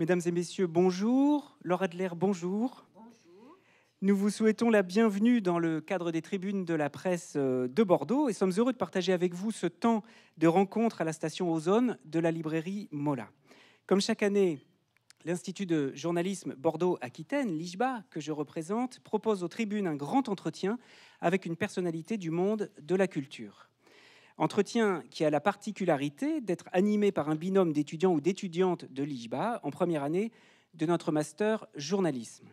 Mesdames et messieurs, bonjour. Laura Adler, bonjour. Bonjour. Nous vous souhaitons la bienvenue dans le cadre des tribunes de la presse euh, de Bordeaux et sommes heureux de partager avec vous ce temps de rencontre à la station Ozone de la librairie Mola. Comme chaque année, L'Institut de journalisme Bordeaux-Aquitaine, l'IJBA, que je représente, propose aux tribunes un grand entretien avec une personnalité du monde de la culture. Entretien qui a la particularité d'être animé par un binôme d'étudiants ou d'étudiantes de l'IJBA en première année de notre master journalisme.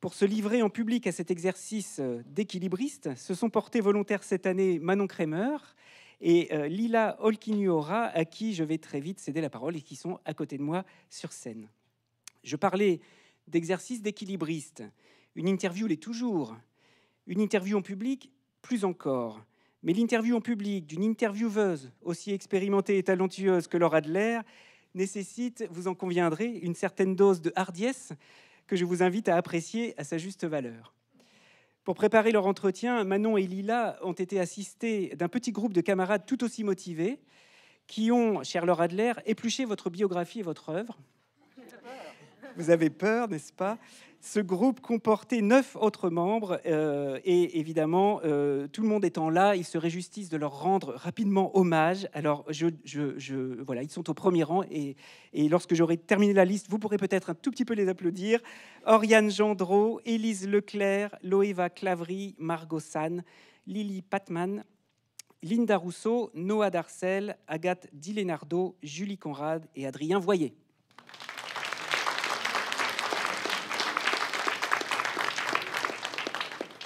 Pour se livrer en public à cet exercice euh, d'équilibriste, se sont portés volontaires cette année Manon Kremer et euh, Lila Olkiniora, à qui je vais très vite céder la parole et qui sont à côté de moi sur scène. Je parlais d'exercice d'équilibriste. Une interview l'est toujours. Une interview en public, plus encore. Mais l'interview en public d'une intervieweuse aussi expérimentée et talentueuse que Laura Adler nécessite, vous en conviendrez, une certaine dose de hardiesse que je vous invite à apprécier à sa juste valeur. Pour préparer leur entretien, Manon et Lila ont été assistées d'un petit groupe de camarades tout aussi motivés qui ont, cher Laura Adler, épluché votre biographie et votre œuvre. Vous avez peur, n'est-ce pas ce groupe comportait neuf autres membres euh, et évidemment, euh, tout le monde étant là, il serait justice de leur rendre rapidement hommage. Alors, je, je, voilà, ils sont au premier rang et, lorsque j'aurai terminé la liste, vous pourrez peut-être un tout petit peu les applaudir. Oriane Gendreau, Élise Leclerc, Loeva Clavry, Margot San, Lily Patman, Linda Rousseau, Noah Darcel, Agathe Dilenardo, Julie Conrad et Adrien Voyer.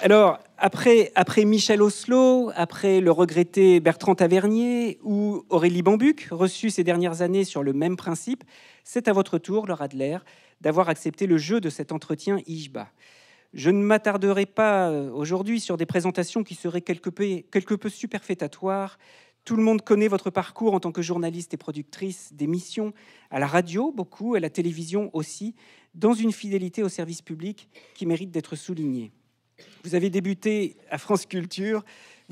Alors, après, Michel Oslo, après le regretté Bertrand Tavernier ou Aurélie Bambuc, reçus ces dernières années sur le même principe, c'est à votre tour, Laura Adler, d'avoir accepté le jeu de cet entretien IJBA. Je ne m'attarderai pas euh, aujourd'hui sur des présentations qui seraient quelque peu, quelque superfétatoires. Tout le monde connaît votre parcours en tant que journaliste et productrice d'émissions, à la radio beaucoup, à la télévision aussi, dans une fidélité au service public qui mérite d'être soulignée. Vous avez débuté à France Culture,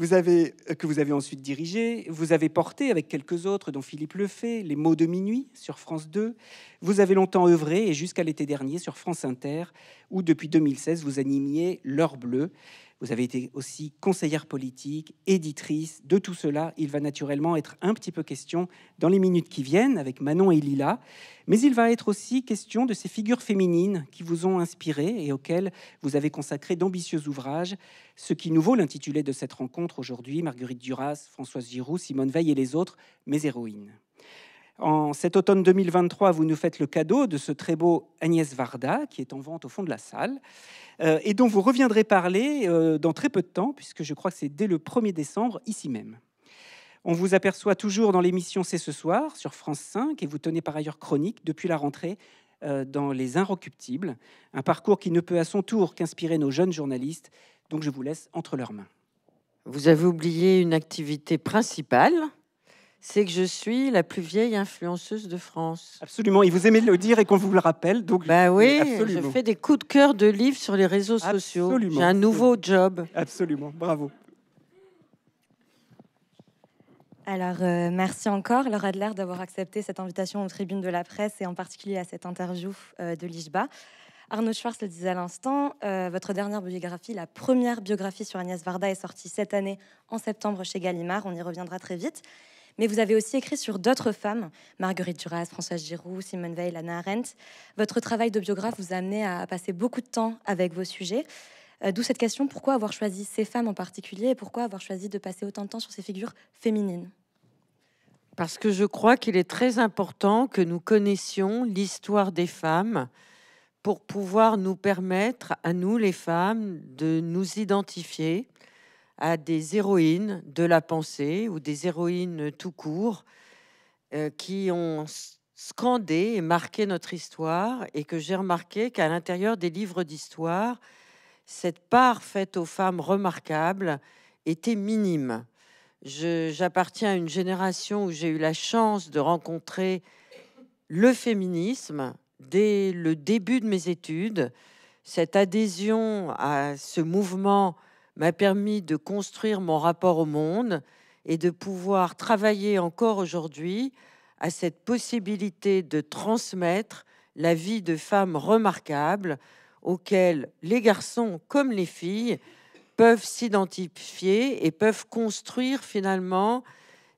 euh, que vous avez ensuite dirigé, vous avez porté avec quelques autres, dont Philippe Lefebvre, Les mots de minuit sur France 2. Vous avez longtemps œuvré et jusqu'à l'été dernier sur France Inter, où depuis 2016 vous animiez L'heure bleue. Vous avez été aussi conseillère politique, éditrice. De tout cela, il va naturellement être un petit peu question dans les minutes qui viennent avec Manon et Lila. Mais il va être aussi question de ces figures féminines qui vous ont inspiré et auxquelles vous avez consacré d'ambitieux ouvrages, ce qui nous vaut l'intitulé de cette rencontre aujourd'hui, Marguerite Duras, Françoise Giroux, Simone Veil et les autres, mes héroïnes. En cet automne 2023, vous nous faites le cadeau de ce très beau Agnès Varda, qui est en vente au fond de la salle, euh, et dont vous reviendrez parler euh, dans très peu de temps, puisque je crois que c'est dès le 1er décembre, ici même. On vous aperçoit toujours dans l'émission C'est ce soir, sur France 5, et vous tenez par ailleurs chronique depuis la rentrée euh, dans Les Inrecuptibles, un parcours qui ne peut à son tour qu'inspirer nos jeunes journalistes, donc je vous laisse entre leurs mains. Vous avez oublié une activité principale, c'est que je suis la plus vieille influenceuse de France. Absolument, et vous aimez le dire et qu'on vous le rappelle. Donc bah oui, je fais des coups de cœur de livres sur les réseaux sociaux. J'ai un nouveau job. Absolument, bravo. Alors, euh, merci encore, Laura Adler, d'avoir accepté cette invitation aux tribunes de la presse et en particulier à cette interview euh, de l'IJBA. Arnaud Schwartz le disait à l'instant, euh, votre dernière biographie, la première biographie sur Agnès Varda, est sortie cette année en septembre chez Gallimard. On y reviendra très vite mais vous avez aussi écrit sur d'autres femmes, Marguerite Duras, Françoise Giroud, Simone Veil, Anna Arendt. Votre travail de biographe vous a amené à passer beaucoup de temps avec vos sujets. Euh, d'où cette question, pourquoi avoir choisi ces femmes en particulier et pourquoi avoir choisi de passer autant de temps sur ces figures féminines Parce que je crois qu'il est très important que nous connaissions l'histoire des femmes pour pouvoir nous permettre, à nous les femmes, de nous identifier à des héroïnes de la pensée ou des héroïnes tout court euh, qui ont scandé et marqué notre histoire et que j'ai remarqué qu'à l'intérieur des livres d'histoire, cette part faite aux femmes remarquables était minime. J'appartiens à une génération où j'ai eu la chance de rencontrer le féminisme dès le début de mes études, cette adhésion à ce mouvement m'a permis de construire mon rapport au monde et de pouvoir travailler encore aujourd'hui à cette possibilité de transmettre la vie de femmes remarquables auxquelles les garçons comme les filles peuvent s'identifier et peuvent construire finalement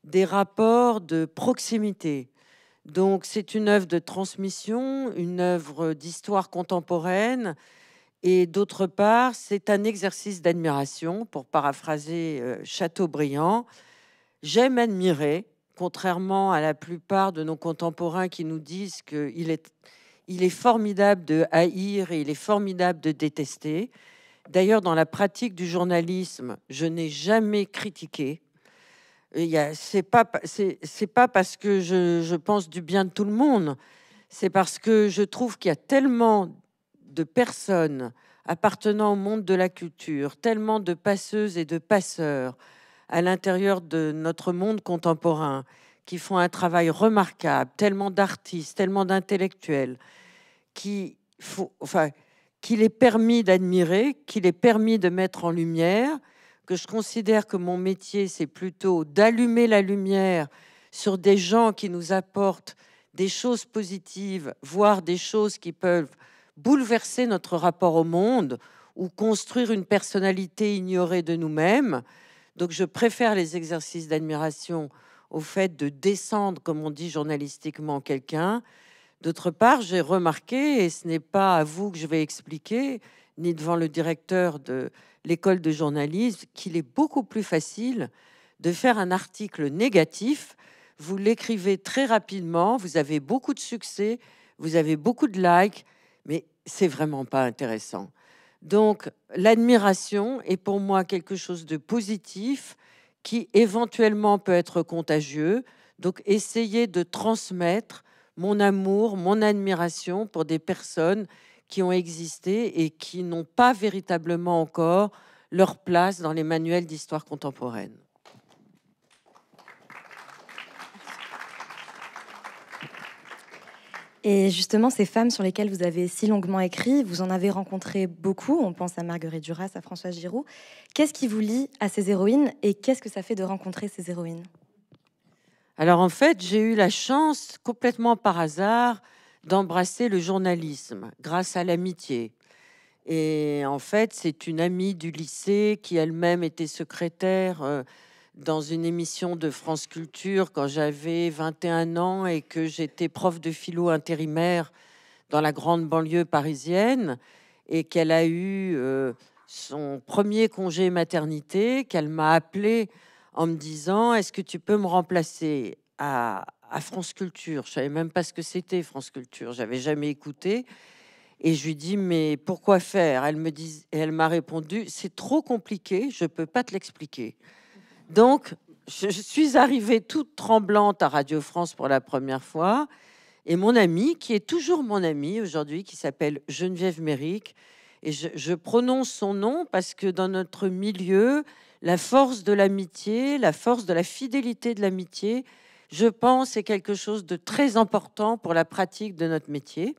des rapports de proximité. Donc c'est une œuvre de transmission, une œuvre d'histoire contemporaine, et d'autre part, c'est un exercice d'admiration, pour paraphraser euh, Chateaubriand. J'aime admirer, contrairement à la plupart de nos contemporains qui nous disent qu'il est, il est formidable de haïr et il est formidable de détester. D'ailleurs, dans la pratique du journalisme, je n'ai jamais critiqué. C'est pas, pas parce que je, je pense du bien de tout le monde, c'est parce que je trouve qu'il y a tellement de personnes appartenant au monde de la culture, tellement de passeuses et de passeurs à l'intérieur de notre monde contemporain, qui font un travail remarquable, tellement d'artistes, tellement d'intellectuels, qui, enfin, qu'il est permis d'admirer, qu'il est permis de mettre en lumière, que je considère que mon métier, c'est plutôt d'allumer la lumière sur des gens qui nous apportent des choses positives, voire des choses qui peuvent bouleverser notre rapport au monde ou construire une personnalité ignorée de nous-mêmes. Donc je préfère les exercices d'admiration au fait de descendre, comme on dit journalistiquement, quelqu'un. D'autre part, j'ai remarqué, et ce n'est pas à vous que je vais expliquer, ni devant le directeur de l'école de journalisme, qu'il est beaucoup plus facile de faire un article négatif. Vous l'écrivez très rapidement, vous avez beaucoup de succès, vous avez beaucoup de likes, mais c'est vraiment pas intéressant. Donc l'admiration est pour moi quelque chose de positif qui éventuellement peut être contagieux. Donc essayer de transmettre mon amour, mon admiration pour des personnes qui ont existé et qui n'ont pas véritablement encore leur place dans les manuels d'histoire contemporaine. Et justement, ces femmes sur lesquelles vous avez si longuement écrit, vous en avez rencontré beaucoup. On pense à Marguerite Duras, à Françoise Giroud. Qu'est-ce qui vous lie à ces héroïnes et qu'est-ce que ça fait de rencontrer ces héroïnes Alors en fait, j'ai eu la chance, complètement par hasard, d'embrasser le journalisme grâce à l'amitié. Et en fait, c'est une amie du lycée qui elle-même était secrétaire. Euh, dans une émission de France Culture quand j'avais 21 ans et que j'étais prof de philo intérimaire dans la grande banlieue parisienne et qu'elle a eu euh, son premier congé maternité, qu'elle m'a appelé en me disant Est-ce que tu peux me remplacer à, France Culture Je savais même pas ce que c'était France Culture, j'avais jamais écouté. Et je lui dis mais pourquoi faire Elle elle m'a répondu c'est trop compliqué, je ne peux pas te l'expliquer. Donc, je, suis arrivée toute tremblante à Radio France pour la première fois. Et mon amie, qui est toujours mon amie aujourd'hui, qui s'appelle Geneviève Méric, et je, je, prononce son nom parce que dans notre milieu, la force de l'amitié, la force de la fidélité de l'amitié, je pense, est quelque chose de très important pour la pratique de notre métier.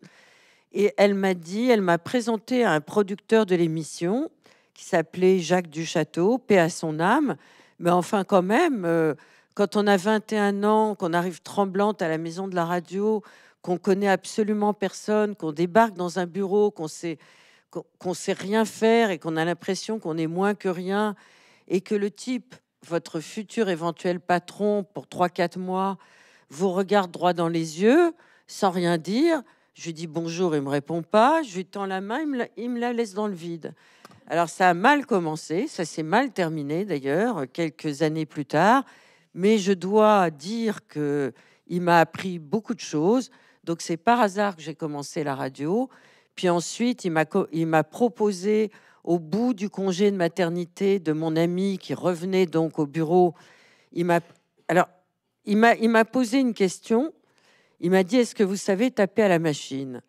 Et elle m'a dit, elle m'a présenté à un producteur de l'émission qui s'appelait Jacques Duchâteau, paix à son âme, mais enfin, quand même, euh, quand on a 21 ans, qu'on arrive tremblante à la maison de la radio, qu'on connaît absolument personne, qu'on débarque dans un bureau, qu'on sait qu'on sait rien faire et qu'on a l'impression qu'on est moins que rien et que le type, votre futur éventuel patron pour 3-4 mois, vous regarde droit dans les yeux sans rien dire. Je lui dis bonjour, il me répond pas. Je lui tends la main, il me la laisse dans le vide. Alors ça a mal commencé, ça s'est mal terminé d'ailleurs, quelques années plus tard, mais je dois dire qu'il m'a appris beaucoup de choses. Donc c'est par hasard que j'ai commencé la radio. Puis ensuite, il m'a proposé au bout du congé de maternité de mon ami qui revenait donc au bureau. Il m'a il m'a posé une question. Il m'a dit est-ce que vous savez taper à la machine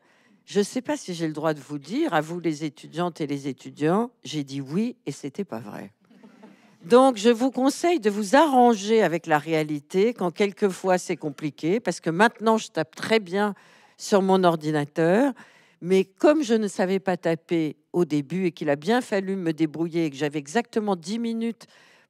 je ne sais pas si j'ai le droit de vous dire, à vous les étudiantes et les étudiants, j'ai dit oui et c'était pas vrai. Donc, je vous conseille de vous arranger avec la réalité quand quelquefois c'est compliqué, parce que maintenant je tape très bien sur mon ordinateur, mais comme je ne savais pas taper au début et qu'il a bien fallu me débrouiller et que j'avais exactement 10 minutes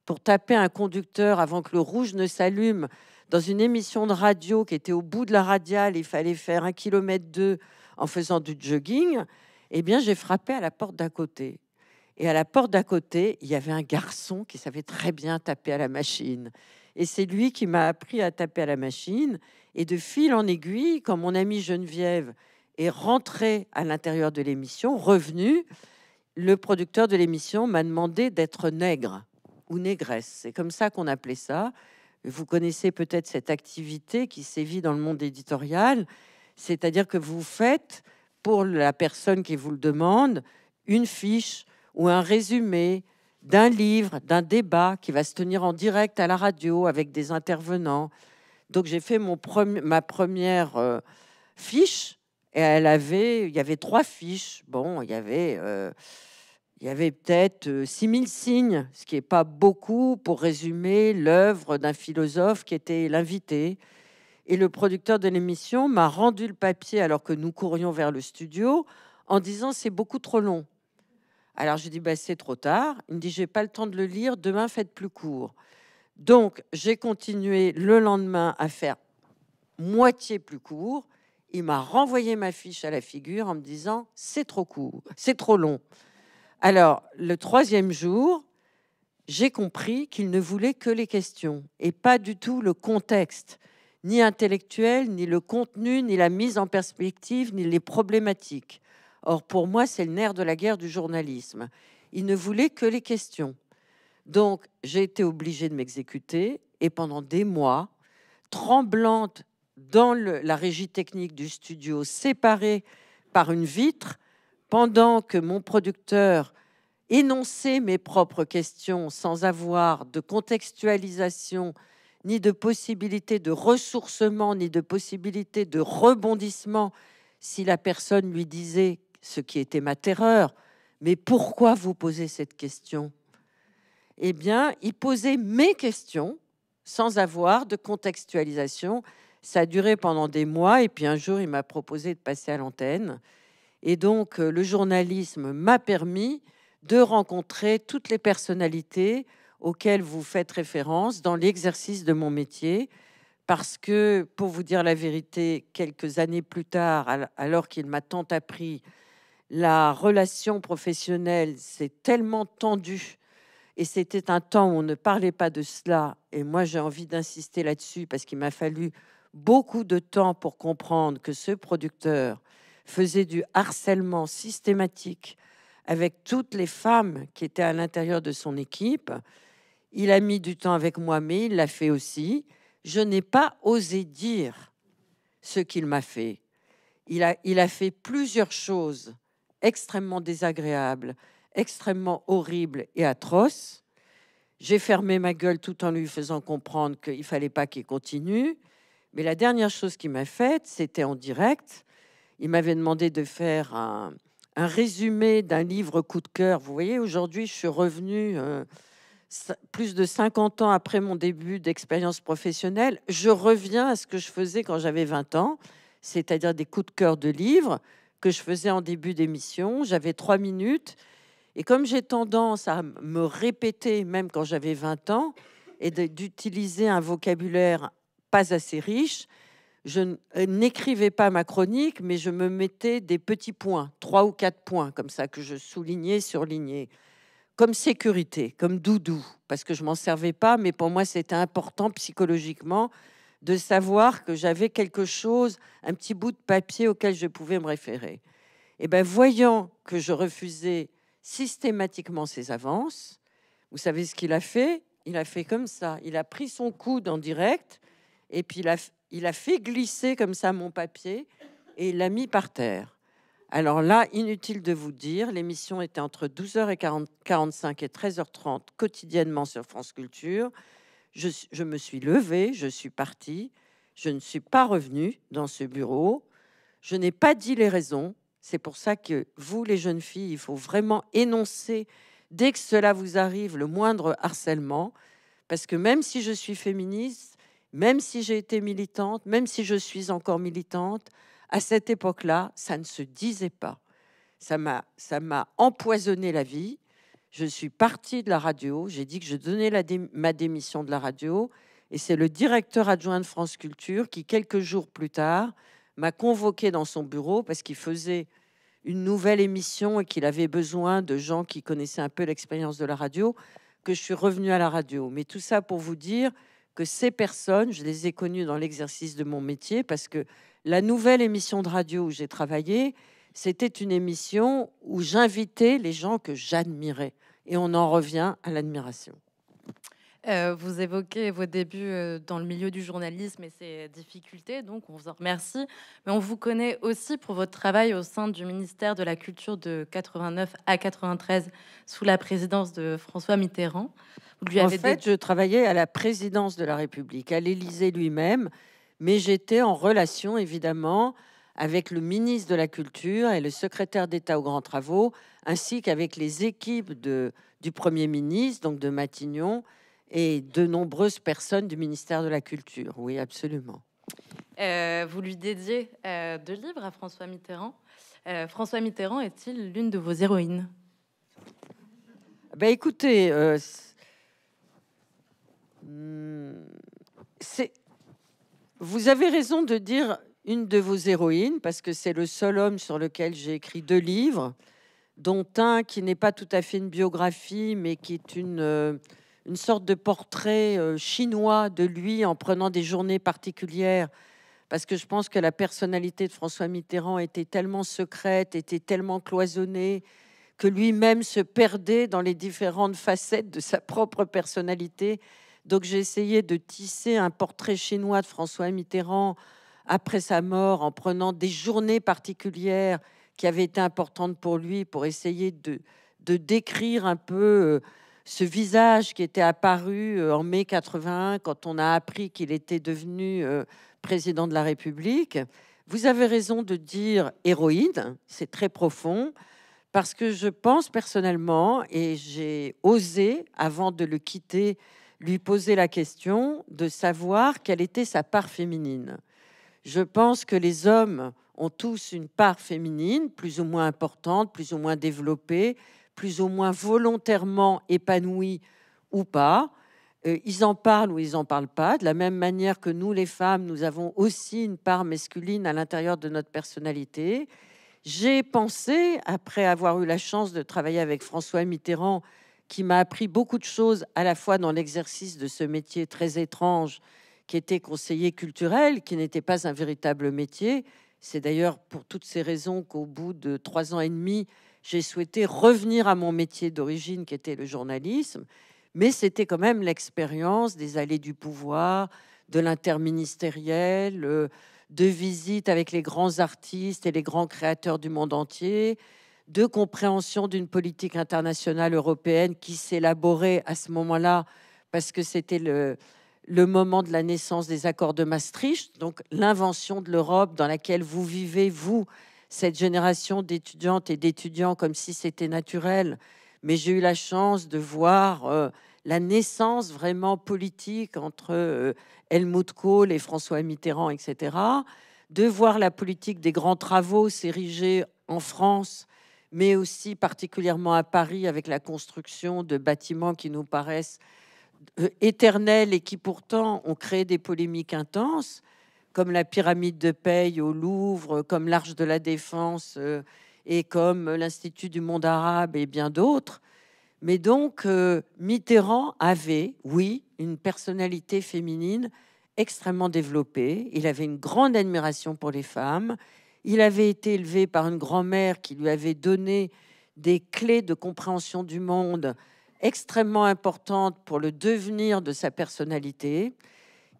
pour taper un conducteur avant que le rouge ne s'allume dans une émission de radio qui était au bout de la radiale, il fallait faire un kilomètre deux en faisant du jogging, eh bien, j'ai frappé à la porte d'à côté. Et à la porte d'à côté, il y avait un garçon qui savait très bien taper à la machine. Et c'est lui qui m'a appris à taper à la machine. Et de fil en aiguille, quand mon amie Geneviève est rentrée à l'intérieur de l'émission, revenue, le producteur de l'émission m'a demandé d'être nègre ou négresse. C'est comme ça qu'on appelait ça. Vous connaissez peut-être cette activité qui sévit dans le monde éditorial c'est-à-dire que vous faites pour la personne qui vous le demande une fiche ou un résumé d'un livre, d'un débat qui va se tenir en direct à la radio avec des intervenants. Donc j'ai fait ma première euh, fiche et elle avait, il y avait trois fiches. Bon, il y avait, euh, peut-être 6000 euh, signes, ce qui n'est pas beaucoup pour résumer l'œuvre d'un philosophe qui était l'invité. Et le producteur de l'émission m'a rendu le papier alors que nous courions vers le studio en disant c'est beaucoup trop long. Alors j'ai dit bah, c'est trop tard. Il me dit j'ai pas le temps de le lire, demain faites plus court. Donc j'ai continué le lendemain à faire moitié plus court. Il m'a renvoyé ma fiche à la figure en me disant c'est trop court, c'est trop long. Alors le troisième jour, j'ai compris qu'il ne voulait que les questions et pas du tout le contexte ni intellectuel, ni le contenu, ni la mise en perspective, ni les problématiques. Or, pour moi, c'est le nerf de la guerre du journalisme. Il ne voulait que les questions. Donc, j'ai été obligée de m'exécuter et pendant des mois, tremblante dans la régie technique du studio, séparée par une vitre, pendant que mon producteur énonçait mes propres questions sans avoir de contextualisation ni de possibilité de ressourcement, ni de possibilité de rebondissement si la personne lui disait ce qui était ma terreur, mais pourquoi vous posez cette question Eh bien, il posait mes questions sans avoir de contextualisation. Ça a duré pendant des mois et puis un jour, il m'a proposé de passer à l'antenne. Et donc, euh, le journalisme m'a permis de rencontrer toutes les personnalités Auquel vous faites référence dans l'exercice de mon métier, parce que, pour vous dire la vérité, quelques années plus tard, alors qu'il m'a tant appris, la relation professionnelle s'est tellement tendue, et c'était un temps où on ne parlait pas de cela, et moi j'ai envie d'insister là-dessus, parce qu'il m'a fallu beaucoup de temps pour comprendre que ce producteur faisait du harcèlement systématique avec toutes les femmes qui étaient à l'intérieur de son équipe, il a mis du temps avec moi, mais il l'a fait aussi. Je n'ai pas osé dire ce qu'il m'a fait. Il a, fait plusieurs choses extrêmement désagréables, extrêmement horribles et atroces. J'ai fermé ma gueule tout en lui faisant comprendre qu'il fallait pas qu'il continue. Mais la dernière chose qu'il m'a faite, c'était en direct. Il m'avait demandé de faire un, résumé d'un livre coup de cœur. Vous voyez, aujourd'hui, je suis revenue. Euh, plus de 50 ans après mon début d'expérience professionnelle, je reviens à ce que je faisais quand j'avais 20 ans, c'est-à-dire des coups de cœur de livres que je faisais en début d'émission. J'avais trois minutes. Et comme j'ai tendance à me répéter, même quand j'avais 20 ans, et d'utiliser un vocabulaire pas assez riche, je euh, n'écrivais pas ma chronique, mais je me mettais des petits points, trois ou quatre points, comme ça, que je soulignais, surlignais comme sécurité, comme doudou, parce que je m'en servais pas, mais pour moi c'était important psychologiquement de savoir que j'avais quelque chose, un petit bout de papier auquel je pouvais me référer. Et eh ben voyant que je refusais systématiquement ses avances, vous savez ce qu'il a fait Il a fait comme ça. Il a pris son coude en direct et puis il a, il a fait glisser comme ça mon papier et il l'a mis par terre. Alors là, inutile de vous dire, l'émission était entre 12h45 et 13h30 quotidiennement sur France Culture. Je, me suis levée, je suis partie, je ne suis pas revenue dans ce bureau. Je n'ai pas dit les raisons. C'est pour ça que vous, les jeunes filles, il faut vraiment énoncer dès que cela vous arrive le moindre harcèlement. Parce que même si je suis féministe, même si j'ai été militante, même si je suis encore militante, à cette époque-là, ça ne se disait pas. Ça m'a, ça m'a empoisonné la vie. Je suis partie de la radio. J'ai dit que je donnais ma démission de la radio. Et c'est le directeur adjoint de France Culture qui, quelques jours plus tard, m'a convoqué dans son bureau parce qu'il faisait une nouvelle émission et qu'il avait besoin de gens qui connaissaient un peu l'expérience de la radio, que je suis revenue à la radio. Mais tout ça pour vous dire que ces personnes, je les ai connues dans l'exercice de mon métier parce que la nouvelle émission de radio où j'ai travaillé, c'était une émission où j'invitais les gens que j'admirais. Et on en revient à l'admiration. Euh, vous évoquez vos débuts euh, dans le milieu du journalisme et ses difficultés, donc on vous en remercie. Mais on vous connaît aussi pour votre travail au sein du ministère de la Culture de 89 à 93 sous la présidence de François Mitterrand. en fait, je travaillais à la présidence de la République, à l'Élysée lui-même, mais j'étais en relation, évidemment, avec le ministre de la Culture et le secrétaire d'État aux Grands Travaux, ainsi qu'avec les équipes de, du Premier ministre, donc de Matignon, et de nombreuses personnes du ministère de la Culture. Oui, absolument. Euh, vous lui dédiez euh, deux livres à François Mitterrand. Euh, François Mitterrand est-il l'une de vos héroïnes ben écoutez, c'est vous avez raison de dire une de vos héroïnes, parce que c'est le seul homme sur lequel j'ai écrit deux livres, dont un qui n'est pas tout à fait une biographie, mais qui est une, euh, une sorte de portrait euh, chinois de lui en prenant des journées particulières, parce que je pense que la personnalité de François Mitterrand était tellement secrète, était tellement cloisonnée, que lui-même se perdait dans les différentes facettes de sa propre personnalité donc j'ai essayé de tisser un portrait chinois de François Mitterrand après sa mort en prenant des journées particulières qui avaient été importantes pour lui pour essayer de, décrire un peu euh, ce visage qui était apparu euh, en mai 81 quand on a appris qu'il était devenu euh, président de la République. Vous avez raison de dire héroïde, c'est très profond, parce que je pense personnellement, et j'ai osé, avant de le quitter, lui poser la question de savoir quelle était sa part féminine. Je pense que les hommes ont tous une part féminine, plus ou moins importante, plus ou moins développée, plus ou moins volontairement épanouie ou pas. Euh, ils en parlent ou ils n'en parlent pas, de la même manière que nous, les femmes, nous avons aussi une part masculine à l'intérieur de notre personnalité. J'ai pensé, après avoir eu la chance de travailler avec François Mitterrand, qui m'a appris beaucoup de choses à la fois dans l'exercice de ce métier très étrange qui était conseiller culturel, qui n'était pas un véritable métier. C'est d'ailleurs pour toutes ces raisons qu'au bout de trois ans et demi, j'ai souhaité revenir à mon métier d'origine qui était le journalisme. Mais c'était quand même l'expérience des allées du pouvoir, de l'interministériel, euh, de visites avec les grands artistes et les grands créateurs du monde entier, de compréhension d'une politique internationale européenne qui s'élaborait à ce moment-là, parce que c'était le, moment de la naissance des accords de Maastricht, donc l'invention de l'Europe dans laquelle vous vivez, vous, cette génération d'étudiantes et d'étudiants, comme si c'était naturel. Mais j'ai eu la chance de voir euh, la naissance vraiment politique entre euh, Helmut Kohl et François Mitterrand, etc. De voir la politique des grands travaux s'ériger en France mais aussi particulièrement à Paris avec la construction de bâtiments qui nous paraissent euh, éternels et qui pourtant ont créé des polémiques intenses, comme la pyramide de Paye au Louvre, comme l'Arche de la Défense euh, et comme l'Institut du monde arabe et bien d'autres. Mais donc, euh, Mitterrand avait, oui, une personnalité féminine extrêmement développée. Il avait une grande admiration pour les femmes. Il avait été élevé par une grand-mère qui lui avait donné des clés de compréhension du monde extrêmement importantes pour le devenir de sa personnalité.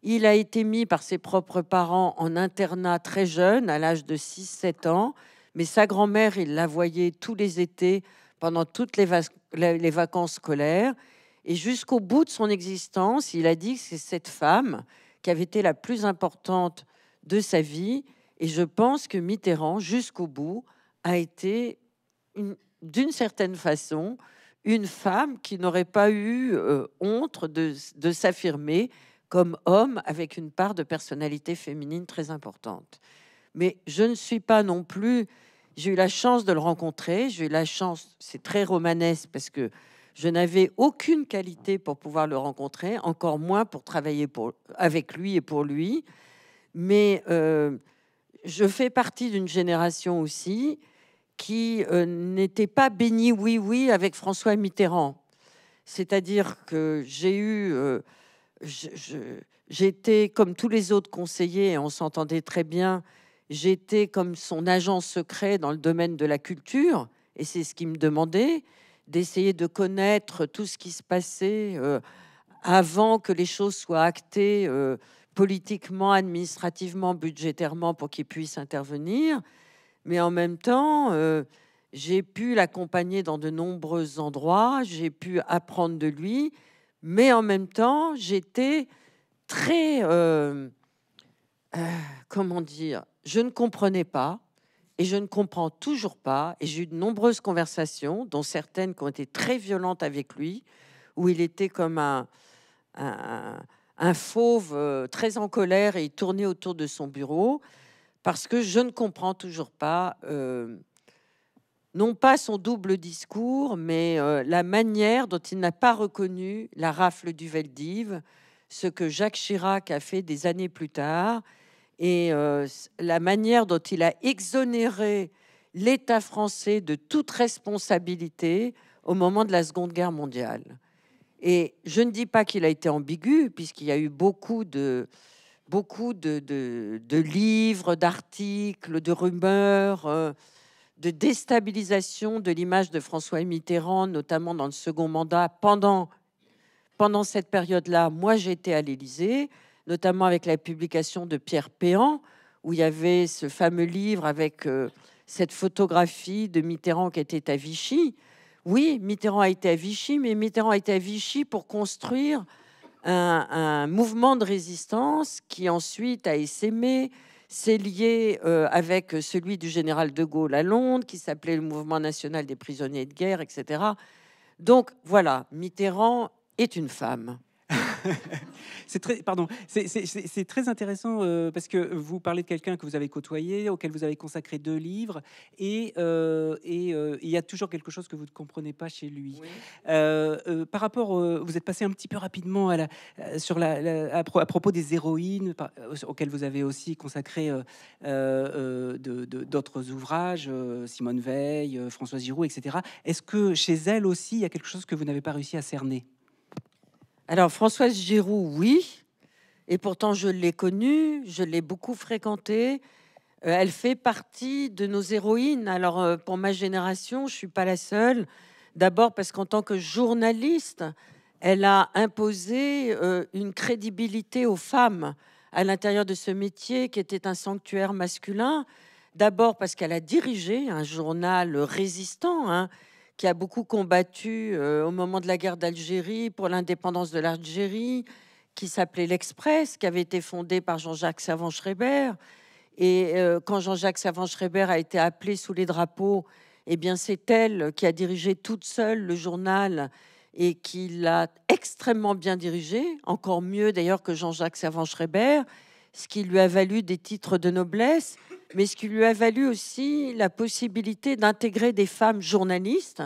Il a été mis par ses propres parents en internat très jeune, à l'âge de 6-7 ans, mais sa grand-mère, il la voyait tous les étés pendant toutes les, les vacances scolaires. Et jusqu'au bout de son existence, il a dit que c'est cette femme qui avait été la plus importante de sa vie et je pense que Mitterrand, jusqu'au bout, a été, d'une certaine façon, une femme qui n'aurait pas eu euh, honte de, s'affirmer comme homme avec une part de personnalité féminine très importante. Mais je ne suis pas non plus... J'ai eu la chance de le rencontrer, j'ai eu la chance, c'est très romanesque parce que je n'avais aucune qualité pour pouvoir le rencontrer, encore moins pour travailler avec lui et pour lui. Mais euh, je fais partie d'une génération aussi qui euh, n'était pas bénie oui-oui avec François Mitterrand. C'est-à-dire que j'ai eu. Euh, j'étais comme tous les autres conseillers, et on s'entendait très bien, j'étais comme son agent secret dans le domaine de la culture, et c'est ce qu'il me demandait, d'essayer de connaître tout ce qui se passait euh, avant que les choses soient actées politiquement, administrativement, budgétairement pour qu'il puisse intervenir. Mais en même temps, euh, j'ai pu l'accompagner dans de nombreux endroits, j'ai pu apprendre de lui, mais en même temps, j'étais très... Euh, euh, comment dire Je ne comprenais pas et je ne comprends toujours pas. Et j'ai eu de nombreuses conversations, dont certaines qui ont été très violentes avec lui, où il était comme un un fauve euh, très en colère et tourné autour de son bureau parce que je ne comprends toujours pas, euh, non pas son double discours, mais euh, la manière dont il n'a pas reconnu la rafle du Veldiv, ce que Jacques Chirac a fait des années plus tard, et la manière dont il a exonéré l'État français de toute responsabilité au moment de la Seconde Guerre mondiale. Et je ne dis pas qu'il a été ambigu, puisqu'il y a eu beaucoup de, beaucoup de, livres, d'articles, de rumeurs, euh, de déstabilisation de l'image de François Mitterrand, notamment dans le second mandat. Pendant, cette période-là, moi j'étais à l'Élysée, notamment avec la publication de Pierre Péan, où il y avait ce fameux livre avec euh, cette photographie de Mitterrand qui était à Vichy. Oui, Mitterrand a été à Vichy, mais Mitterrand a été à Vichy pour construire un, mouvement de résistance qui ensuite a essaimé, s'est lié euh, avec celui du général de Gaulle à Londres, qui s'appelait le mouvement national des prisonniers de guerre, etc. Donc voilà, Mitterrand est une femme. c'est très, pardon, c'est très intéressant euh, parce que vous parlez de quelqu'un que vous avez côtoyé, auquel vous avez consacré deux livres, et euh, euh, il y a toujours quelque chose que vous ne comprenez pas chez lui. par rapport, vous êtes passé un petit peu rapidement à sur à, propos des héroïnes auxquelles vous avez aussi consacré d'autres ouvrages, Simone Veil, Françoise Giroud, etc. Est-ce que chez elle aussi il y a quelque chose que vous n'avez pas réussi à cerner? Alors, Françoise Giroud, oui. Et pourtant, je l'ai connue, je l'ai beaucoup fréquentée. Euh, elle fait partie de nos héroïnes. Alors, euh, pour ma génération, je ne suis pas la seule. D'abord parce qu'en tant que journaliste, elle a imposé euh, une crédibilité aux femmes à l'intérieur de ce métier qui était un sanctuaire masculin. D'abord parce qu'elle a dirigé un journal résistant, hein, qui a beaucoup combattu euh, au moment de la guerre d'Algérie pour l'indépendance de l'Algérie, qui s'appelait l'Express, qui avait été fondée par Jean-Jacques Savant-Schreiber. Et euh, quand Jean-Jacques Savant-Schreiber a été appelé sous les drapeaux, eh bien c'est elle qui a dirigé toute seule le journal et qui l'a extrêmement bien dirigé, encore mieux d'ailleurs que Jean-Jacques Savant-Schreiber ce qui lui a valu des titres de noblesse, mais ce qui lui a valu aussi la possibilité d'intégrer des femmes journalistes.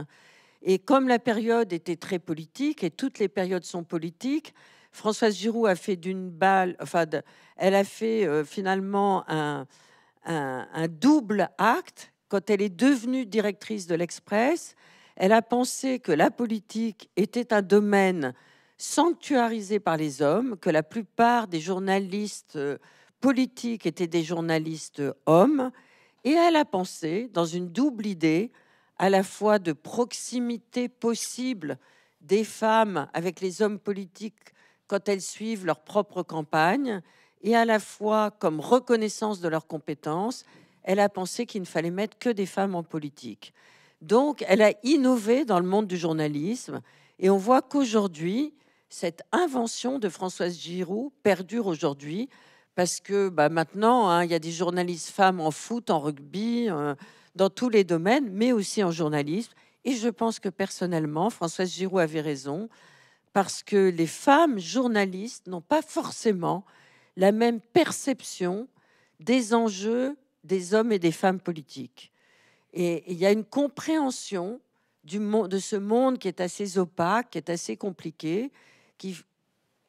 Et comme la période était très politique, et toutes les périodes sont politiques, Françoise Giroud a fait d'une balle, enfin, elle a fait euh, finalement un, un, double acte. Quand elle est devenue directrice de l'Express, elle a pensé que la politique était un domaine sanctuarisé par les hommes, que la plupart des journalistes euh, politiques étaient des journalistes euh, hommes, et elle a pensé, dans une double idée, à la fois de proximité possible des femmes avec les hommes politiques quand elles suivent leur propre campagne, et à la fois comme reconnaissance de leurs compétences, elle a pensé qu'il ne fallait mettre que des femmes en politique. Donc, elle a innové dans le monde du journalisme, et on voit qu'aujourd'hui, cette invention de Françoise Giroud perdure aujourd'hui parce que bah, maintenant, hein, il y a des journalistes femmes en foot, en rugby, euh, dans tous les domaines, mais aussi en journalisme. Et je pense que personnellement, Françoise Giroud avait raison, parce que les femmes journalistes n'ont pas forcément la même perception des enjeux des hommes et des femmes politiques. Et il y a une compréhension de ce monde qui est assez opaque, qui est assez compliqué, qui,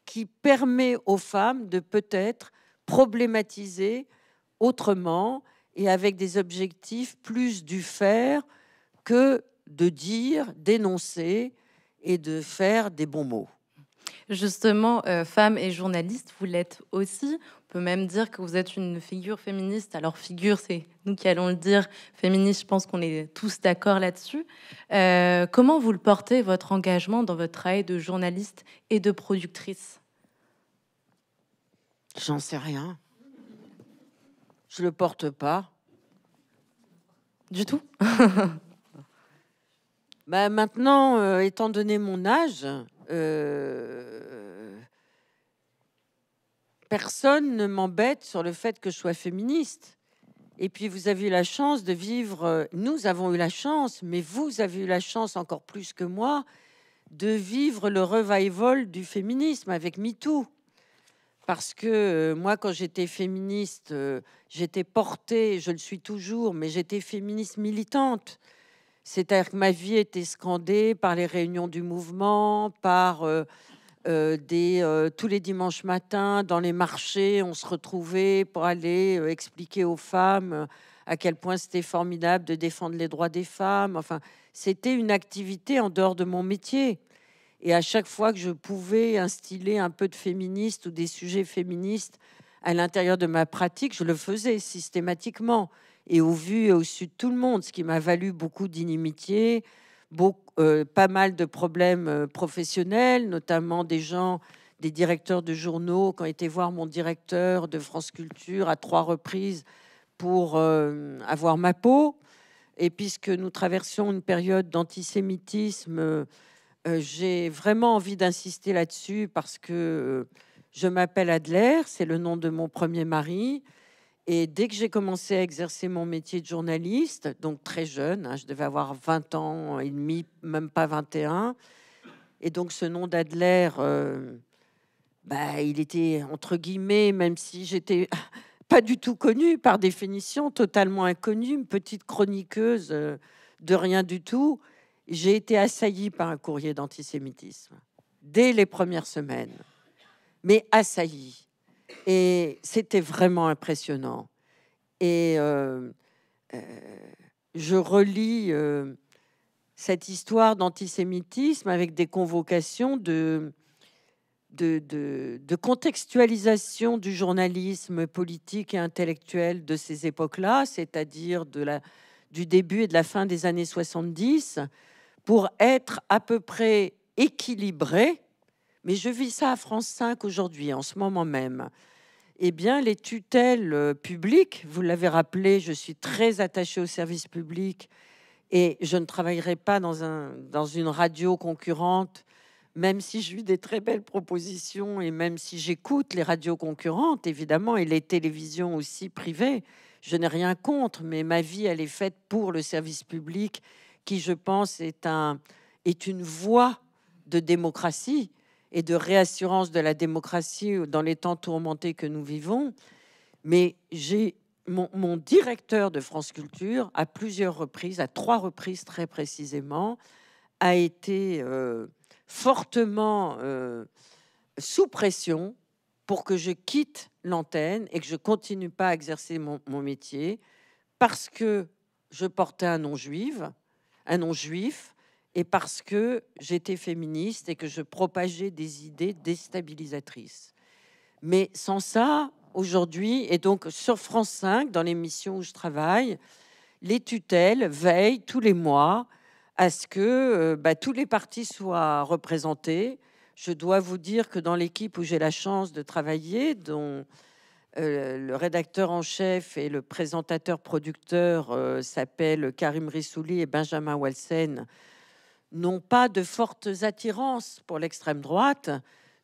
qui permet aux femmes de peut-être problématiser autrement et avec des objectifs plus du faire que de dire, d'énoncer et de faire des bons mots. Justement, euh, femmes et journalistes, vous l'êtes aussi peut même dire que vous êtes une figure féministe. Alors figure, c'est nous qui allons le dire, féministe, je pense qu'on est tous d'accord là-dessus. Euh, comment vous le portez, votre engagement dans votre travail de journaliste et de productrice J'en sais rien. Je le porte pas. Du tout bah, Maintenant, euh, étant donné mon âge, euh, personne ne m'embête sur le fait que je sois féministe. Et puis vous avez eu la chance de vivre, euh, nous avons eu la chance, mais vous avez eu la chance encore plus que moi de vivre le revival du féminisme avec MeToo. Parce que euh, moi, quand j'étais féministe, euh, j'étais portée, je le suis toujours, mais j'étais féministe militante. C'est-à-dire que ma vie était scandée par les réunions du mouvement, par euh, euh, tous les dimanches matins, dans les marchés, on se retrouvait pour aller euh, expliquer aux femmes à quel point c'était formidable de défendre les droits des femmes. Enfin, c'était une activité en dehors de mon métier. Et à chaque fois que je pouvais instiller un peu de féministe ou des sujets féministes à l'intérieur de ma pratique, je le faisais systématiquement. Et au vu et au su de tout le monde, ce qui m'a valu beaucoup d'inimitié, beaucoup, euh, pas mal de problèmes euh, professionnels, notamment des gens, des directeurs de journaux, qui ont été voir mon directeur de France Culture à trois reprises pour euh, avoir ma peau. Et puisque nous traversions une période d'antisémitisme, j'ai vraiment envie d'insister là-dessus parce que je m'appelle Adler, c'est le nom de mon premier mari. Et dès que j'ai commencé à exercer mon métier de journaliste, donc très jeune, hein, je devais avoir 20 ans et demi, même pas 21, et donc ce nom d'Adler, euh, bah, il était entre guillemets, même si j'étais pas du tout connue par définition, totalement inconnue, une petite chroniqueuse euh, de rien du tout, j'ai été assaillie par un courrier d'antisémitisme dès les premières semaines, mais assaillie. Et c'était vraiment impressionnant. Et euh, euh, je relis euh, cette histoire d'antisémitisme avec des convocations de, de, contextualisation du journalisme politique et intellectuel de ces époques-là, c'est-à-dire du début et de la fin des années 70, pour être à peu près équilibré mais je vis ça à France 5 aujourd'hui, en ce moment même. Eh bien, les tutelles euh, publiques, vous l'avez rappelé, je suis très attachée au service public et je ne travaillerai pas dans, un, dans une radio concurrente, même si j'ai eu des très belles propositions et même si j'écoute les radios concurrentes, évidemment, et les télévisions aussi privées. Je n'ai rien contre, mais ma vie, elle est faite pour le service public qui, je pense, est, un, est une voie de démocratie et de réassurance de la démocratie dans les temps tourmentés que nous vivons. Mais j'ai mon, directeur de France Culture, à plusieurs reprises, à trois reprises très précisément, a été euh, fortement euh, sous pression pour que je quitte l'antenne et que je continue pas à exercer mon, mon métier parce que je portais un nom juif, un nom juif, et parce que j'étais féministe et que je propageais des idées déstabilisatrices. Mais sans ça, aujourd'hui, et donc sur France 5, dans l'émission où je travaille, les tutelles veillent tous les mois à ce que euh, bah, tous les partis soient représentés. Je dois vous dire que dans l'équipe où j'ai la chance de travailler, dont euh, le rédacteur en chef et le présentateur producteur euh, s'appellent Karim Rissouli et Benjamin Walsen, n'ont pas de fortes attirances pour l'extrême droite,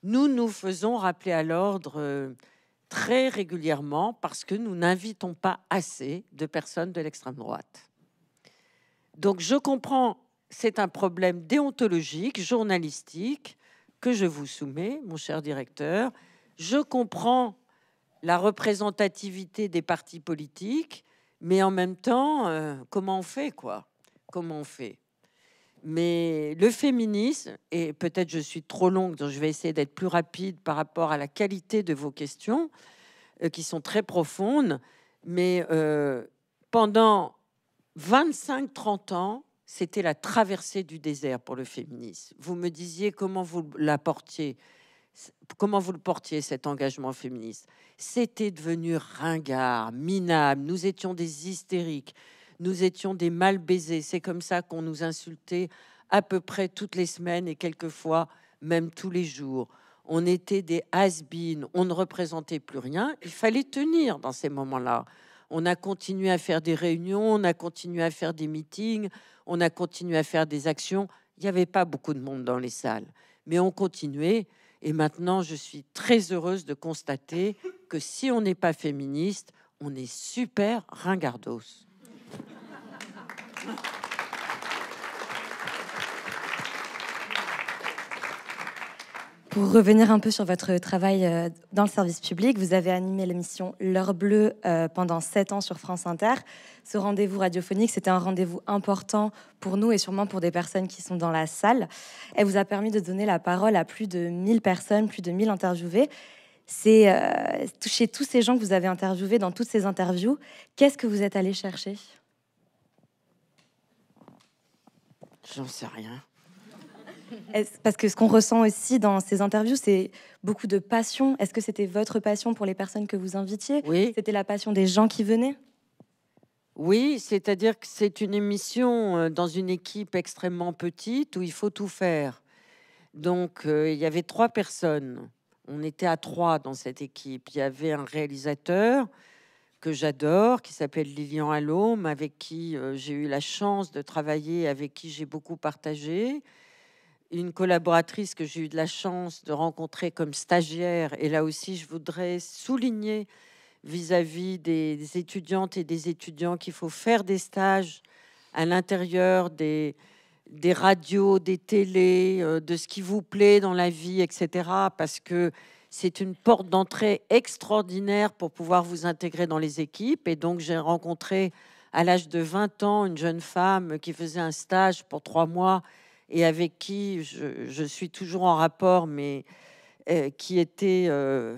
nous nous faisons rappeler à l'ordre euh, très régulièrement parce que nous n'invitons pas assez de personnes de l'extrême droite. Donc je comprends, c'est un problème déontologique, journalistique, que je vous soumets, mon cher directeur. Je comprends la représentativité des partis politiques, mais en même temps, euh, comment on fait quoi Comment on fait mais le féminisme, et peut-être je suis trop longue, donc je vais essayer d'être plus rapide par rapport à la qualité de vos questions, euh, qui sont très profondes, mais euh, pendant 25-30 ans, c'était la traversée du désert pour le féminisme. Vous me disiez comment vous la portiez, comment vous le portiez cet engagement féministe. C'était devenu ringard, minable, nous étions des hystériques nous étions des mal baisés. C'est comme ça qu'on nous insultait à peu près toutes les semaines et quelquefois même tous les jours. On était des has on ne représentait plus rien. Il fallait tenir dans ces moments-là. On a continué à faire des réunions, on a continué à faire des meetings, on a continué à faire des actions. Il n'y avait pas beaucoup de monde dans les salles, mais on continuait. Et maintenant, je suis très heureuse de constater que si on n'est pas féministe, on est super ringardos. Pour revenir un peu sur votre travail euh, dans le service public, vous avez animé l'émission L'heure bleue euh, pendant sept ans sur France Inter. Ce rendez-vous radiophonique, c'était un rendez-vous important pour nous et sûrement pour des personnes qui sont dans la salle. Elle vous a permis de donner la parole à plus de 1000 personnes, plus de 1000 interviewés. C'est toucher euh, tous ces gens que vous avez interviewés dans toutes ces interviews, qu'est-ce que vous êtes allé chercher J'en sais rien. Parce que ce qu'on ressent aussi dans ces interviews, c'est beaucoup de passion. Est-ce que c'était votre passion pour les personnes que vous invitiez Oui. C'était la passion des gens qui venaient Oui, c'est-à-dire que c'est une émission euh, dans une équipe extrêmement petite où il faut tout faire. Donc, euh, il y avait trois personnes. On était à trois dans cette équipe. Il y avait un réalisateur, que j'adore, qui s'appelle Lilian Allôme, avec qui euh, j'ai eu la chance de travailler, avec qui j'ai beaucoup partagé. Une collaboratrice que j'ai eu de la chance de rencontrer comme stagiaire. Et là aussi, je voudrais souligner vis-à-vis des, étudiantes et des étudiants qu'il faut faire des stages à l'intérieur des, des radios, des télés, euh, de ce qui vous plaît dans la vie, etc. Parce que c'est une porte d'entrée extraordinaire pour pouvoir vous intégrer dans les équipes. Et donc, j'ai rencontré à l'âge de 20 ans une jeune femme qui faisait un stage pour trois mois et avec qui je, suis toujours en rapport, mais euh, qui était. Euh,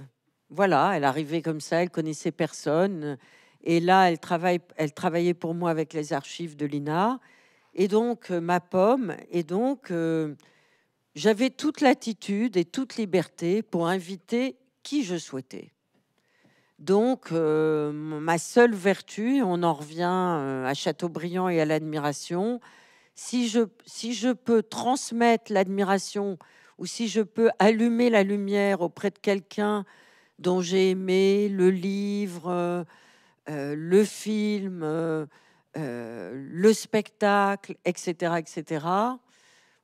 voilà, elle arrivait comme ça, elle connaissait personne. Et là, elle, travaille, elle travaillait pour moi avec les archives de l'INA. Et donc, euh, ma pomme. Et donc. J'avais toute latitude et toute liberté pour inviter qui je souhaitais. Donc, euh, ma seule vertu, on en revient euh, à Chateaubriand et à l'admiration, si je, peux transmettre l'admiration ou si je peux allumer la lumière auprès de quelqu'un dont j'ai aimé le livre, euh, le film, le spectacle, etc., etc.,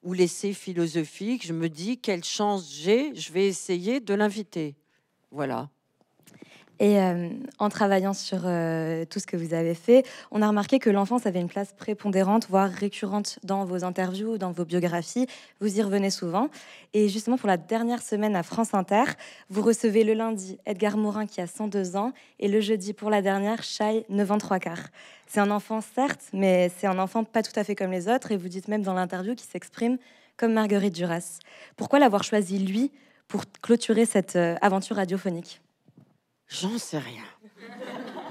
ou l'essai philosophique, je me dis quelle chance j'ai, je vais essayer de l'inviter. Voilà. Et euh, en travaillant sur euh, tout ce que vous avez fait, on a remarqué que l'enfance avait une place prépondérante, voire récurrente dans vos interviews, dans vos biographies. Vous y revenez souvent. Et justement, pour la dernière semaine à France Inter, vous recevez le lundi Edgar Morin qui a 102 ans et le jeudi pour la dernière, Chai, 9 quarts. C'est un enfant, certes, mais c'est un enfant pas tout à fait comme les autres. Et vous dites même dans l'interview qu'il s'exprime comme Marguerite Duras. Pourquoi l'avoir choisi, lui, pour clôturer cette euh, aventure radiophonique J'en sais rien.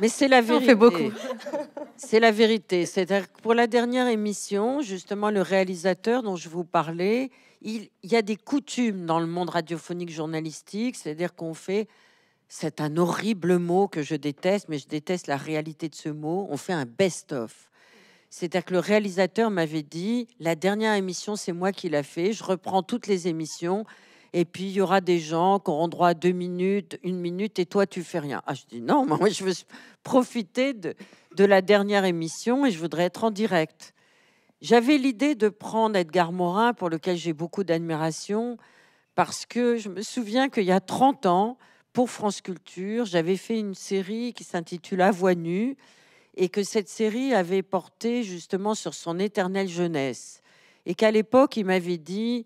Mais c'est la vérité. beaucoup. C'est la vérité. C'est-à-dire pour la dernière émission, justement, le réalisateur dont je vous parlais, il, y a des coutumes dans le monde radiophonique journalistique. C'est-à-dire qu'on fait, c'est un horrible mot que je déteste, mais je déteste la réalité de ce mot. On fait un best-of. C'est-à-dire que le réalisateur m'avait dit, la dernière émission, c'est moi qui l'a fait. Je reprends toutes les émissions et puis il y aura des gens qui auront droit à deux minutes, une minute, et toi, tu fais rien. Ah, je dis non, moi, je veux profiter de, la dernière émission et je voudrais être en direct. J'avais l'idée de prendre Edgar Morin, pour lequel j'ai beaucoup d'admiration, parce que je me souviens qu'il y a 30 ans, pour France Culture, j'avais fait une série qui s'intitule À voix nue, et que cette série avait porté justement sur son éternelle jeunesse. Et qu'à l'époque, il m'avait dit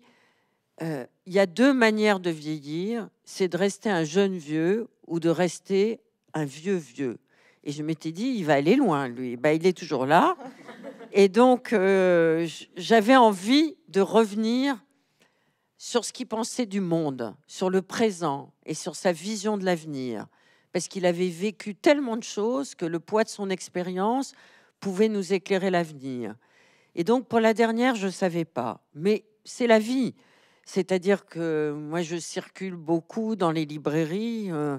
euh, il y a deux manières de vieillir, c'est de rester un jeune vieux ou de rester un vieux vieux. Et je m'étais dit, il va aller loin, lui. Bah, il est toujours là. Et donc, euh, j'avais envie de revenir sur ce qu'il pensait du monde, sur le présent et sur sa vision de l'avenir. Parce qu'il avait vécu tellement de choses que le poids de son expérience pouvait nous éclairer l'avenir. Et donc, pour la dernière, je ne savais pas. Mais c'est la vie. C'est-à-dire que moi, je circule beaucoup dans les librairies, euh,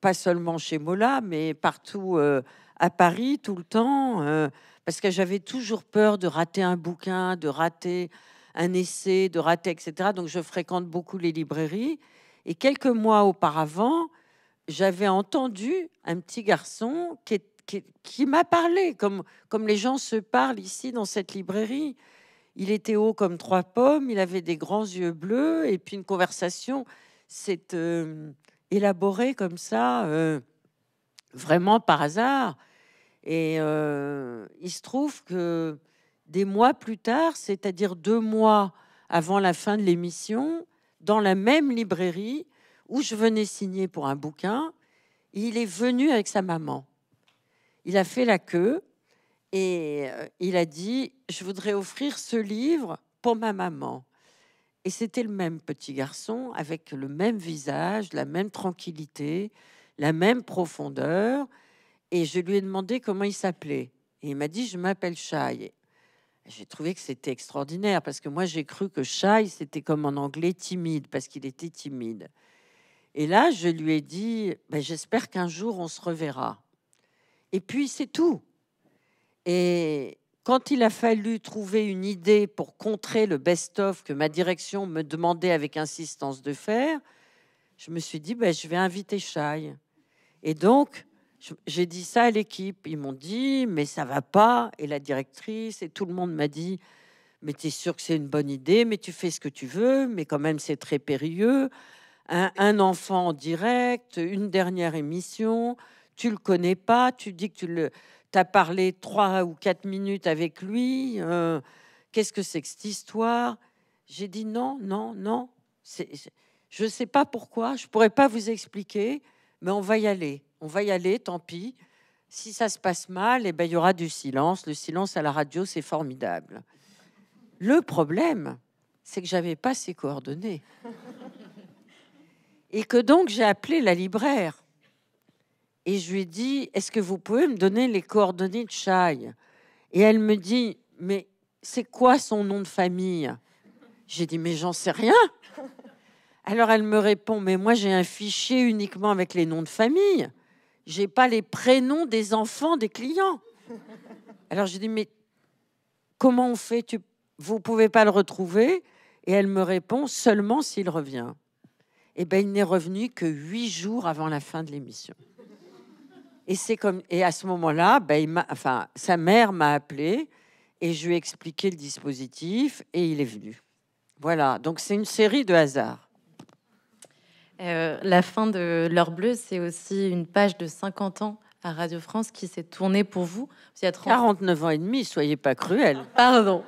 pas seulement chez Mola, mais partout euh, à Paris, tout le temps, euh, parce que j'avais toujours peur de rater un bouquin, de rater un essai, de rater, etc. Donc, je fréquente beaucoup les librairies. Et quelques mois auparavant, j'avais entendu un petit garçon qui, m'a parlé, comme les gens se parlent ici dans cette librairie. Il était haut comme trois pommes, il avait des grands yeux bleus, et puis une conversation s'est euh, élaborée comme ça, euh, vraiment par hasard. Et euh, il se trouve que des mois plus tard, c'est-à-dire deux mois avant la fin de l'émission, dans la même librairie où je venais signer pour un bouquin, il est venu avec sa maman. Il a fait la queue, et euh, il a dit, je voudrais offrir ce livre pour ma maman. Et c'était le même petit garçon, avec le même visage, la même tranquillité, la même profondeur. Et je lui ai demandé comment il s'appelait. Et il m'a dit, je m'appelle Shai. J'ai trouvé que c'était extraordinaire, parce que moi, j'ai cru que Shai, c'était comme en anglais timide, parce qu'il était timide. Et là, je lui ai dit, ben, j'espère qu'un jour, on se reverra. Et puis, c'est tout. Et quand il a fallu trouver une idée pour contrer le best-of que ma direction me demandait avec insistance de faire, je me suis dit, ben, je vais inviter Shai. Et donc, j'ai dit ça à l'équipe. Ils m'ont dit, mais ça va pas. Et la directrice et tout le monde m'a dit, mais tu es sûr que c'est une bonne idée, mais tu fais ce que tu veux, mais quand même, c'est très périlleux. Un, enfant en direct, une dernière émission, tu le connais pas, tu dis que tu le tu as parlé trois ou quatre minutes avec lui. Euh, qu'est-ce que c'est que cette histoire J'ai dit non, non, non. je ne sais pas pourquoi, je ne pourrais pas vous expliquer, mais on va y aller. On va y aller, tant pis. Si ça se passe mal, eh ben, il y aura du silence. Le silence à la radio, c'est formidable. Le problème, c'est que j'avais pas ses coordonnées. Et que donc j'ai appelé la libraire et je lui ai dit Est-ce que vous pouvez me donner les coordonnées de Chai Et elle me dit Mais c'est quoi son nom de famille J'ai dit Mais j'en sais rien. Alors elle me répond Mais moi j'ai un fichier uniquement avec les noms de famille. J'ai pas les prénoms des enfants des clients. Alors je dit « Mais comment on fait Vous pouvez pas le retrouver Et elle me répond Seulement s'il revient. Eh bien, il n'est revenu que huit jours avant la fin de l'émission. Et c'est comme et à ce moment-là, ben, enfin, sa mère m'a appelé et je lui ai expliqué le dispositif et il est venu. Voilà. Donc c'est une série de hasards. Euh, la fin de l'heure bleue, c'est aussi une page de 50 ans à Radio France qui s'est tournée pour vous. 49 ans et demi, soyez pas cruel. Pardon,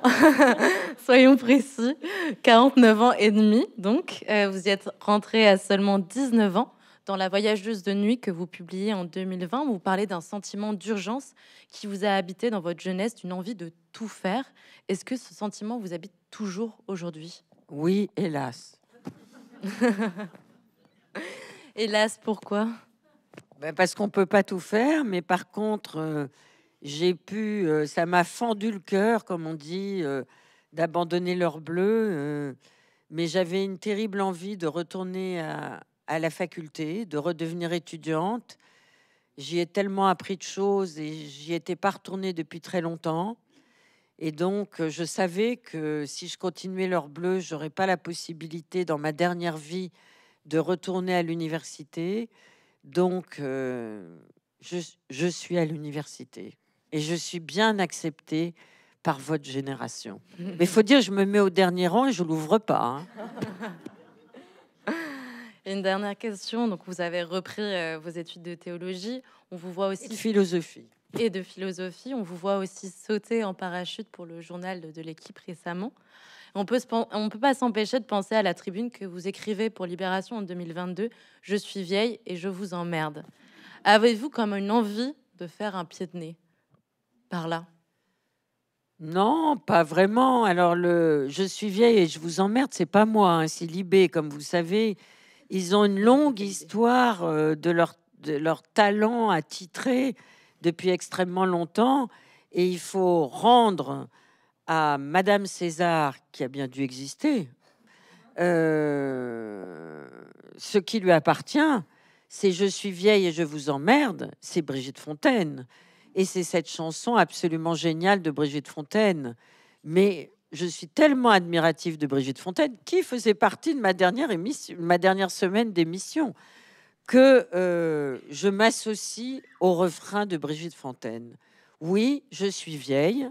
soyons précis. 49 ans et demi, donc euh, vous y êtes rentré à seulement 19 ans. Dans La voyageuse de nuit que vous publiez en 2020, vous parlez d'un sentiment d'urgence qui vous a habité dans votre jeunesse, d'une envie de tout faire. Est-ce que ce sentiment vous habite toujours aujourd'hui Oui, hélas. hélas, pourquoi ben, Parce qu'on ne peut pas tout faire, mais par contre, euh, j'ai pu, euh, ça m'a fendu le cœur, comme on dit, euh, d'abandonner l'heure bleue. mais j'avais une terrible envie de retourner à, à la faculté, de redevenir étudiante. J'y ai tellement appris de choses et j'y étais pas retournée depuis très longtemps. Et donc, euh, je savais que si je continuais l'heure bleue, j'aurais pas la possibilité dans ma dernière vie de retourner à l'université. Donc, euh, je, suis à l'université et je suis bien acceptée par votre génération. Mais faut dire, je me mets au dernier rang et je l'ouvre pas. Hein. une dernière question. Donc, vous avez repris euh, vos études de théologie. On vous voit aussi. Et de philosophie. Et de philosophie. On vous voit aussi sauter en parachute pour le journal de, l'équipe récemment. On peut, peut pas s'empêcher de penser à la tribune que vous écrivez pour Libération en 2022. Je suis vieille et je vous emmerde. Avez-vous comme une envie de faire un pied de nez par là non, pas vraiment. Alors le je suis vieille et je vous emmerde, c'est pas moi, hein. c'est Libé comme vous savez. Ils ont une longue histoire euh, de leur, de leur talent attitré depuis extrêmement longtemps. Et il faut rendre à Madame César, qui a bien dû exister, euh, ce qui lui appartient. C'est Je suis vieille et je vous emmerde, c'est Brigitte Fontaine. Et c'est cette chanson absolument géniale de Brigitte Fontaine. Mais je suis tellement admirative de Brigitte Fontaine, qui faisait partie de ma dernière, émission, ma dernière semaine d'émission, que euh, je m'associe au refrain de Brigitte Fontaine. Oui, je suis vieille.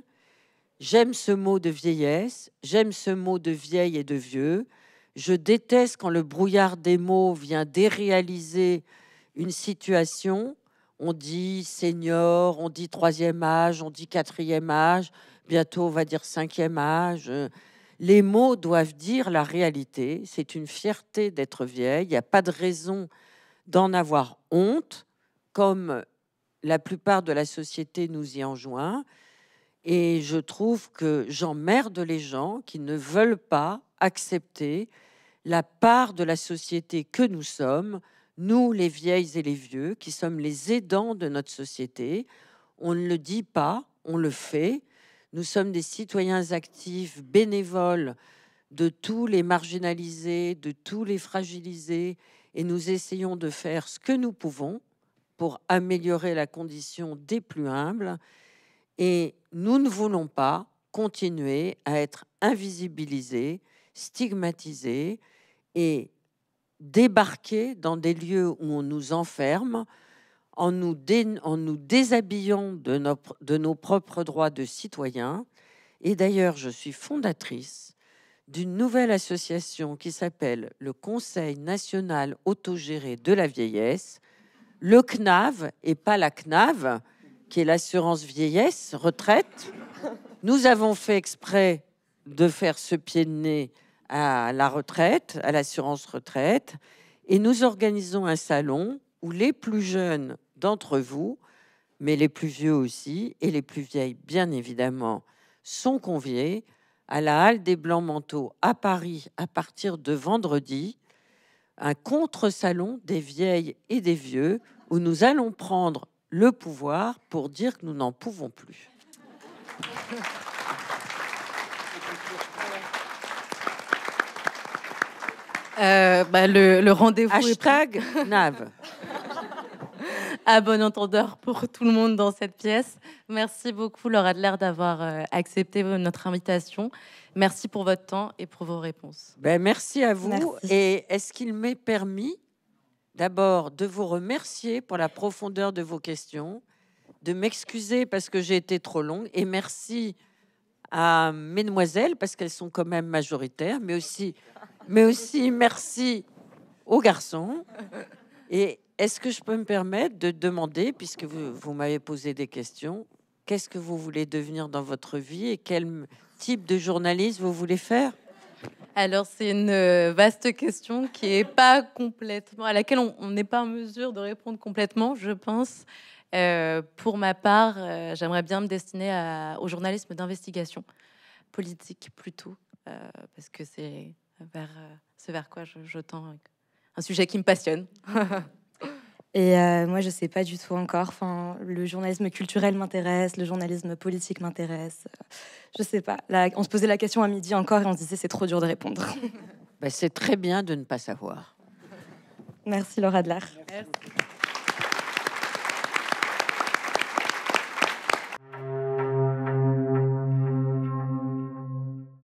J'aime ce mot de vieillesse, j'aime ce mot de vieille et de vieux. Je déteste quand le brouillard des mots vient déréaliser une situation. On dit senior, on dit troisième âge, on dit quatrième âge bientôt on va dire cinquième âge. Euh, les mots doivent dire la réalité. C'est une fierté d'être vieille. Il n'y a pas de raison d'en avoir honte, comme la plupart de la société nous y enjoint. Et je trouve que j'emmerde les gens qui ne veulent pas accepter la part de la société que nous sommes, nous les vieilles et les vieux, qui sommes les aidants de notre société. On ne le dit pas, on le fait. Nous sommes des citoyens actifs, bénévoles de tous les marginalisés, de tous les fragilisés, et nous essayons de faire ce que nous pouvons pour améliorer la condition des plus humbles. Et nous ne voulons pas continuer à être invisibilisés, stigmatisés et débarqués dans des lieux où on nous enferme en nous, en nous déshabillant de, nos, de nos propres droits de citoyens. Et d'ailleurs, je suis fondatrice d'une nouvelle association qui s'appelle le Conseil national autogéré de la vieillesse, le CNAV et pas la CNAV, qui est l'assurance vieillesse, retraite. Nous avons fait exprès de faire ce pied de nez à la retraite, à l'assurance retraite, et nous organisons un salon où les plus jeunes d'entre vous, mais les plus vieux aussi, et les plus vieilles, bien évidemment, sont conviés à la Halle des Blancs Manteaux à Paris à partir de vendredi, un contre-salon des vieilles et des vieux, où nous allons prendre le pouvoir pour dire que nous n'en pouvons plus. Euh, bah, le, rendez-vous. Hashtag NAV à bon entendeur pour tout le monde dans cette pièce. Merci beaucoup, Laura Adler, d'avoir euh, accepté notre invitation. Merci pour votre temps et pour vos réponses. Ben, merci à vous. Et est-ce qu'il m'est permis d'abord de vous remercier pour la profondeur de vos questions, de m'excuser parce que j'ai été trop longue, et merci à mesdemoiselles parce qu'elles sont quand même majoritaires, mais aussi, mais aussi merci aux garçons. Et, est-ce que je peux me permettre de demander, puisque vous, m'avez posé des questions, qu'est-ce que vous voulez devenir dans votre vie et quel type de journaliste vous voulez faire alors c'est une euh, vaste question qui est pas complètement à laquelle on n'est pas en mesure de répondre complètement, je pense. Euh, pour ma part, euh, j'aimerais bien me destiner au journalisme d'investigation politique plutôt, parce que c'est vers ce vers quoi je tends un sujet qui me passionne. Et euh, moi, je ne sais pas du tout encore. Enfin, le journalisme culturel m'intéresse, le journalisme politique m'intéresse. Euh, je ne sais pas. Là, on se posait la question à midi encore et on se disait c'est trop dur de répondre. Bah, c'est très bien de ne pas savoir. Merci Laura Adler. Merci.